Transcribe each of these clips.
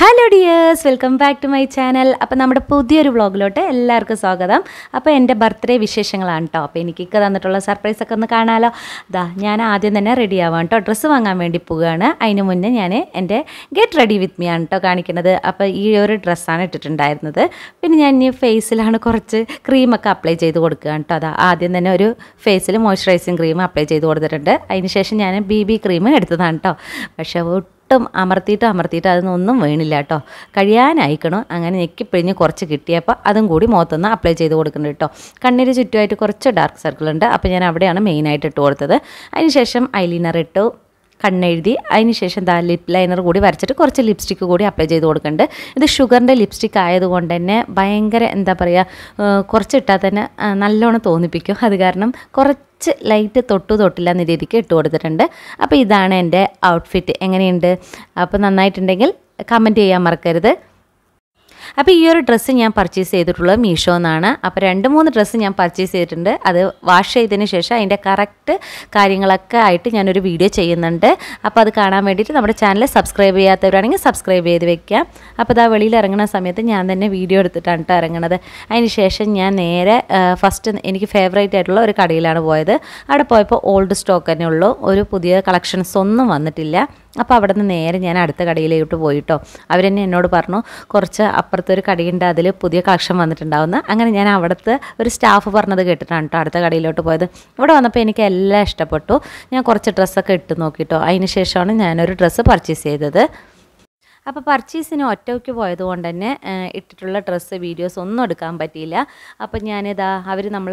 hello dears welcome back to my channel അപ്പോൾ നമ്മുടെ പുതിയൊരു വ്ളോഗിലോട്ട് എല്ലാവർക്കും സ്വാഗതം അപ്പോൾ എൻ്റെ ബർത്ത്ഡേ വിശേഷങ്ങളാണ് കേട്ടോ അപ്പോൾ എനിക്കൊക്കെ തന്നിട്ടുള്ള സർപ്രൈസ് ഒക്കെ ഒന്ന് കാണാമല്ലോ ദാ ഞാൻ ആദ്യം തന്നെ റെഡി ആവാം കേട്ടോ ഡ്രസ്സ് വാങ്ങാൻ വേണ്ടി പോവുകയാണ് അതിന് മുന്നേ ഞാൻ എൻ്റെ ഗെറ്റ് റെഡി വിത്ത് മീ ആണ് കേട്ടോ കാണിക്കുന്നത് അപ്പോൾ ഈ ഒരു ഡ്രസ്സാണ് ഇട്ടിട്ടുണ്ടായിരുന്നത് പിന്നെ ഞാൻ ഇനി ഫേസിലാണ് കുറച്ച് ക്രീമൊക്കെ അപ്ലൈ ചെയ്ത് കൊടുക്കുകയാണ് കേട്ടോ അതാ ആദ്യം തന്നെ ഒരു ഫേസിൽ മോയ്സ്ചറൈസിങ് ക്രീം അപ്ലൈ ചെയ്ത് കൊടുത്തിട്ടുണ്ട് അതിന് ശേഷം ഞാൻ ബി ബി ക്രീം എടുത്തതാണ് കേട്ടോ പക്ഷേ ഒട്ടും അമർത്തിയിട്ട് അമർത്തിയിട്ട് അതിനൊന്നും വേണില്ല കേട്ടോ കഴിയാനായിക്കണം അങ്ങനെ ഞെക്കിപ്പിഴിഞ്ഞ് കുറച്ച് കിട്ടിയപ്പോൾ അതും കൂടി മുഖത്തുനിന്ന് അപ്ലൈ ചെയ്ത് കൊടുക്കുന്നുണ്ട് കേട്ടോ കണ്ണിന് ചുറ്റുമായിട്ട് കുറച്ച് ഡാർക്ക് സർക്കിൾ ഉണ്ട് അപ്പോൾ ഞാൻ അവിടെയാണ് മെയിനായിട്ട് ഇട്ട് കൊടുത്തത് അതിനുശേഷം ഐലൈനർ ഇട്ടു കണ്ണെഴുതി ശേഷം ദാ ലിപ് ലൈനർ കൂടി വരച്ചിട്ട് കുറച്ച് ലിപ്സ്റ്റിക്ക് കൂടി അപ്ലൈ ചെയ്ത് കൊടുക്കുന്നുണ്ട് ഇത് ഷുഗറിൻ്റെ ലിപ്സ്റ്റിക് ആയതുകൊണ്ട് തന്നെ ഭയങ്കര എന്താ പറയുക കുറച്ചിട്ടാൽ തന്നെ നല്ലോണം തോന്നിപ്പിക്കും അത് കാരണം കുറച്ച് കുറച്ച് ലൈറ്റ് തൊട്ടു തൊട്ടില്ല രീതിക്ക് ഇട്ട് കൊടുത്തിട്ടുണ്ട് അപ്പോൾ ഇതാണ് എൻ്റെ ഔട്ട്ഫിറ്റ് എങ്ങനെയുണ്ട് അപ്പോൾ നന്നായിട്ടുണ്ടെങ്കിൽ കമൻറ്റ് ചെയ്യാൻ മറക്കരുത് അപ്പോൾ ഈ ഒരു ഡ്രസ്സ് ഞാൻ പർച്ചേസ് ചെയ്തിട്ടുള്ളത് മീഷോ എന്നാണ് അപ്പോൾ രണ്ട് മൂന്ന് ഡ്രസ്സ് ഞാൻ പർച്ചേസ് ചെയ്തിട്ടുണ്ട് അത് വാഷ് ചെയ്തതിന് ശേഷം അതിൻ്റെ കറക്റ്റ് കാര്യങ്ങളൊക്കെ ആയിട്ട് ഞാനൊരു വീഡിയോ ചെയ്യുന്നുണ്ട് അപ്പോൾ അത് കാണാൻ വേണ്ടിയിട്ട് നമ്മുടെ ചാനൽ സബ്സ്ക്രൈബ് ചെയ്യാത്തവരാണെങ്കിൽ സബ്സ്ക്രൈബ് ചെയ്ത് വെക്കാം അപ്പോൾ അതാ വെളിയിൽ ഇറങ്ങുന്ന സമയത്ത് ഞാൻ തന്നെ വീഡിയോ എടുത്തിട്ടാണ് കേട്ടോ ഇറങ്ങണത് അതിന് ശേഷം ഞാൻ നേരെ ഫസ്റ്റ് എനിക്ക് ഫേവറേറ്റ് ആയിട്ടുള്ള ഒരു കടയിലാണ് പോയത് അവിടെ പോയപ്പോൾ ഓൾഡ് സ്റ്റോക്ക് തന്നെ ഉള്ളൂ ഒരു പുതിയ കളക്ഷൻസ് ഒന്നും വന്നിട്ടില്ല അപ്പോൾ അവിടെ നിന്ന് നേരെ ഞാൻ അടുത്ത കടയിലോട്ട് പോയിട്ടോ അവരെന്നെ എന്നോട് പറഞ്ഞു കുറച്ച് അപ്പർ ഒരു കടിയുണ്ട് അതിൽ പുതിയ കളക്ഷൻ വന്നിട്ടുണ്ടാവുന്ന അങ്ങനെ ഞാൻ അവിടുത്തെ ഒരു സ്റ്റാഫ് പറഞ്ഞത് കേട്ടിട്ടാണ് കേട്ടോ അടുത്ത കടയിലോട്ട് പോയത് ഇവിടെ വന്നപ്പോൾ എനിക്ക് എല്ലാം ഇഷ്ടപ്പെട്ടു ഞാൻ കുറച്ച് ഡ്രസ്സൊക്കെ ഇട്ട് നോക്കിയിട്ടോ അതിന് ശേഷമാണ് ഞാനൊരു ഡ്രസ്സ് പർച്ചേസ് ചെയ്തത് അപ്പോൾ പർച്ചേസിന് ഒറ്റയ്ക്ക് പോയതുകൊണ്ട് തന്നെ ഇട്ടിട്ടുള്ള ഡ്രസ്സ് വീഡിയോസ് ഒന്നും എടുക്കാൻ പറ്റിയില്ല അപ്പോൾ ഞാനിതാ അവർ നമ്മൾ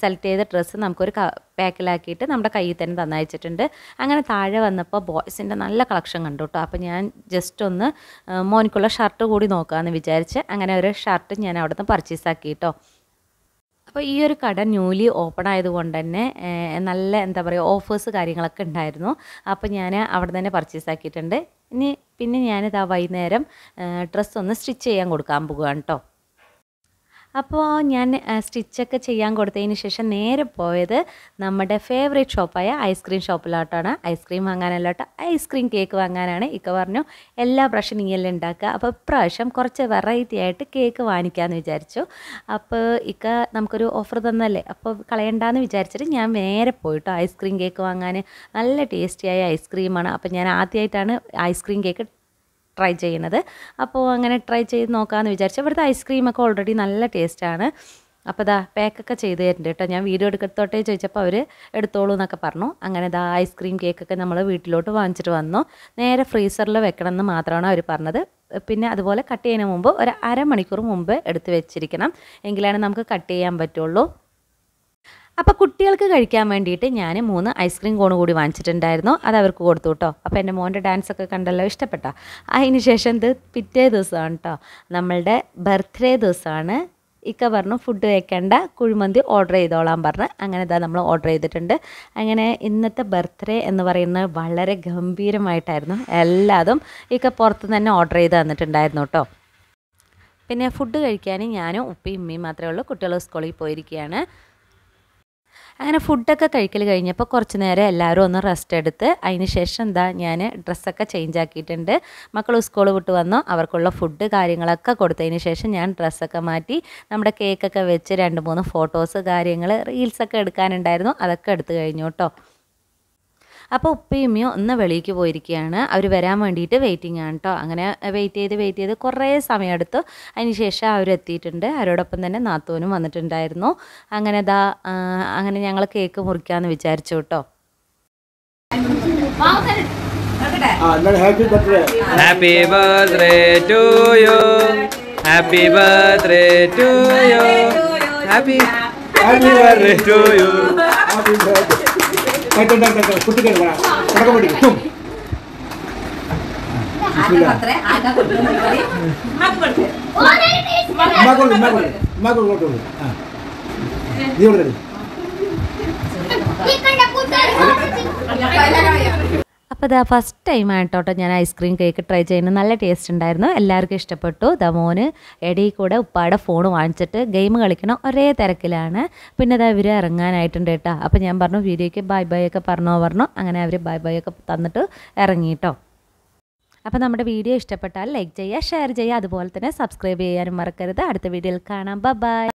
സെലക്ട് ചെയ്ത ഡ്രസ്സ് നമുക്കൊരു പാക്കിലാക്കിയിട്ട് നമ്മുടെ കയ്യിൽ തന്നെ തന്നയച്ചിട്ടുണ്ട് അങ്ങനെ താഴെ വന്നപ്പോൾ ബോയ്സിൻ്റെ നല്ല കളക്ഷൻ കണ്ടു കേട്ടോ അപ്പോൾ ഞാൻ ജസ്റ്റ് ഒന്ന് മോനിക്കുള്ള ഷർട്ട് കൂടി നോക്കാമെന്ന് വിചാരിച്ച് അങ്ങനെ ഒരു ഷർട്ട് ഞാൻ അവിടുന്ന് പർച്ചേസ് ആക്കി കേട്ടോ അപ്പോൾ ഈ ഒരു കട ന്യൂലി ഓപ്പൺ ആയതുകൊണ്ട് തന്നെ നല്ല എന്താ പറയുക ഓഫേഴ്സ് കാര്യങ്ങളൊക്കെ ഉണ്ടായിരുന്നു അപ്പോൾ ഞാൻ അവിടെ തന്നെ പർച്ചേസ് ആക്കിയിട്ടുണ്ട് ഇനി പിന്നെ ഞാനിതാ വൈകുന്നേരം ഡ്രസ്സ് ഒന്ന് സ്റ്റിച്ച് ചെയ്യാൻ കൊടുക്കാൻ പോകുകയാണ് കേട്ടോ അപ്പോൾ ഞാൻ സ്റ്റിച്ചൊക്കെ ചെയ്യാൻ കൊടുത്തതിന് ശേഷം നേരെ പോയത് നമ്മുടെ ഫേവറേറ്റ് ഷോപ്പായ ഐസ്ക്രീം ഷോപ്പിലോട്ടാണ് ഐസ്ക്രീം വാങ്ങാനല്ലോട്ട് ഐസ്ക്രീം കേക്ക് വാങ്ങാനാണ് ഇക്ക പറഞ്ഞു എല്ലാ പ്രാവശ്യം നീയല്ലേ ഉണ്ടാക്കുക അപ്പോൾ ഇപ്രാവശ്യം കുറച്ച് വെറൈറ്റി ആയിട്ട് കേക്ക് വാങ്ങിക്കാമെന്ന് വിചാരിച്ചു അപ്പോൾ ഇക്ക നമുക്കൊരു ഓഫർ തന്നല്ലേ അപ്പോൾ കളയണ്ടെന്ന് വിചാരിച്ചിട്ട് ഞാൻ നേരെ പോയിട്ടോ ഐസ്ക്രീം കേക്ക് വാങ്ങാൻ നല്ല ടേസ്റ്റിയായ ഐസ്ക്രീമാണ് അപ്പോൾ ഞാൻ ആദ്യമായിട്ടാണ് ഐസ്ക്രീം കേക്ക് ട്രൈ ചെയ്യണത് അപ്പോൾ അങ്ങനെ ട്രൈ ചെയ്ത് നോക്കാമെന്ന് വിചാരിച്ചു ഇവിടുത്തെ ഐസ്ക്രീമൊക്കെ ഓൾറെഡി നല്ല ടേസ്റ്റാണ് അപ്പോൾ ഇതാ പാക്കൊക്കെ ചെയ്ത് തരുന്നുണ്ട് കേട്ടോ ഞാൻ വീഡിയോ എടുക്കത്തോട്ടെ ചോദിച്ചപ്പോൾ അവർ എടുത്തോളൂ എന്നൊക്കെ പറഞ്ഞു അങ്ങനെ ഇതാ ഐസ്ക്രീം കേക്കൊക്കെ നമ്മൾ വീട്ടിലോട്ട് വാങ്ങിച്ചിട്ട് വന്നു നേരെ ഫ്രീസറിൽ വെക്കണം എന്ന് മാത്രമാണ് അവർ പറഞ്ഞത് പിന്നെ അതുപോലെ കട്ട് ചെയ്യുന്നതിന് മുമ്പ് ഒരു അരമണിക്കൂർ മുമ്പ് എടുത്ത് വെച്ചിരിക്കണം എങ്കിലാണ് നമുക്ക് കട്ട് ചെയ്യാൻ പറ്റുള്ളൂ അപ്പോൾ കുട്ടികൾക്ക് കഴിക്കാൻ വേണ്ടിയിട്ട് ഞാൻ മൂന്ന് ഐസ്ക്രീം കോൺ കൂടി വാങ്ങിച്ചിട്ടുണ്ടായിരുന്നു അത് അവർക്ക് കൊടുത്തു കേട്ടോ അപ്പോൾ എൻ്റെ മോൻ്റെ ഡാൻസ് ഒക്കെ കണ്ടല്ലോ ഇഷ്ടപ്പെട്ടോ അതിന് ശേഷം ഇത് പിറ്റേ ദിവസമാണ് കേട്ടോ നമ്മളുടെ ബർത്ത്ഡേ ദിവസമാണ് ഇക്ക പറഞ്ഞു ഫുഡ് വെക്കേണ്ട കുഴിമന്തി ഓർഡർ ചെയ്തോളാൻ പറഞ്ഞ് അങ്ങനെ ഇതാ നമ്മൾ ഓർഡർ ചെയ്തിട്ടുണ്ട് അങ്ങനെ ഇന്നത്തെ ബർത്ത്ഡേ എന്ന് പറയുന്നത് വളരെ ഗംഭീരമായിട്ടായിരുന്നു എല്ലാതും ഇക്ക പുറത്ത് തന്നെ ഓർഡർ ചെയ്ത് തന്നിട്ടുണ്ടായിരുന്നു കേട്ടോ പിന്നെ ഫുഡ് കഴിക്കാൻ ഞാനും ഉപ്പയും ഉമ്മയും മാത്രമേ ഉള്ളൂ കുട്ടികൾ സ്കൂളിൽ പോയിരിക്കുകയാണ് അങ്ങനെ ഫുഡൊക്കെ കഴിക്കൽ കഴിഞ്ഞപ്പോൾ കുറച്ച് നേരം എല്ലാവരും ഒന്ന് റെസ്റ്റ് എടുത്ത് അതിന് ശേഷം എന്താ ഞാൻ ഡ്രസ്സൊക്കെ ചേഞ്ച് ആക്കിയിട്ടുണ്ട് മക്കൾ സ്കൂൾ വിട്ട് വന്നു അവർക്കുള്ള ഫുഡ് കാര്യങ്ങളൊക്കെ കൊടുത്തതിന് ശേഷം ഞാൻ ഡ്രസ്സൊക്കെ മാറ്റി നമ്മുടെ കേക്കൊക്കെ വെച്ച് രണ്ട് മൂന്ന് ഫോട്ടോസ് കാര്യങ്ങൾ റീൽസൊക്കെ എടുക്കാനുണ്ടായിരുന്നു അതൊക്കെ എടുത്തു കഴിഞ്ഞു കേട്ടോ അപ്പോൾ ഉപ്പയുമ്മയോ ഒന്ന് വെളിയിലേക്ക് പോയിരിക്കുകയാണ് അവർ വരാൻ വേണ്ടിയിട്ട് വെയിറ്റിംഗ് ആണ് കേട്ടോ അങ്ങനെ വെയിറ്റ് ചെയ്ത് വെയിറ്റ് ചെയ്ത് കുറേ സമയമെടുത്തു അതിനുശേഷം അവരെത്തിയിട്ടുണ്ട് അവരോടൊപ്പം തന്നെ നാത്തോനും വന്നിട്ടുണ്ടായിരുന്നു അങ്ങനെ ദാ അങ്ങനെ ഞങ്ങൾ കേക്ക് മുറിക്കാമെന്ന് വിചാരിച്ചു കേട്ടോ happy birthday happy birthday to you happy birthday to you happy happy birthday to you happy birthday ಕುಟ್ಟಿಕೊಂಡು ಕಡ್ಕೊಂಡ್ಬಿಡಿ ತುಂಬ ಮಗಳು ಮಗಳು ಮಗಳು ಕೊಟ್ಟು ಹಾಂ ನೀವು അപ്പോൾ ഇതാ ഫസ്റ്റ് ടൈം ആയിട്ടോട്ടോ ഞാൻ ഐസ്ക്രീം കേക്ക് ട്രൈ ചെയ്യുന്നത് നല്ല ടേസ്റ്റ് ഉണ്ടായിരുന്നു എല്ലാവർക്കും ഇഷ്ടപ്പെട്ടു ദ മോന് എടീ കൂടെ ഉപ്പാടെ ഫോൺ വാങ്ങിച്ചിട്ട് ഗെയിം കളിക്കണം ഒരേ തിരക്കിലാണ് പിന്നെ അതാ ഇവർ ഇറങ്ങാനായിട്ടുണ്ട് കേട്ടോ അപ്പോൾ ഞാൻ പറഞ്ഞു വീഡിയോയ്ക്ക് ബൈ ബൈ ഒക്കെ പറഞ്ഞോ പറഞ്ഞു അങ്ങനെ അവർ ബൈ ബൈ ഒക്കെ തന്നിട്ട് ഇറങ്ങിയിട്ടോ അപ്പോൾ നമ്മുടെ വീഡിയോ ഇഷ്ടപ്പെട്ടാൽ ലൈക്ക് ചെയ്യുക ഷെയർ ചെയ്യുക അതുപോലെ തന്നെ സബ്സ്ക്രൈബ് ചെയ്യാനും മറക്കരുത് അടുത്ത വീഡിയോയിൽ കാണാം ബൈ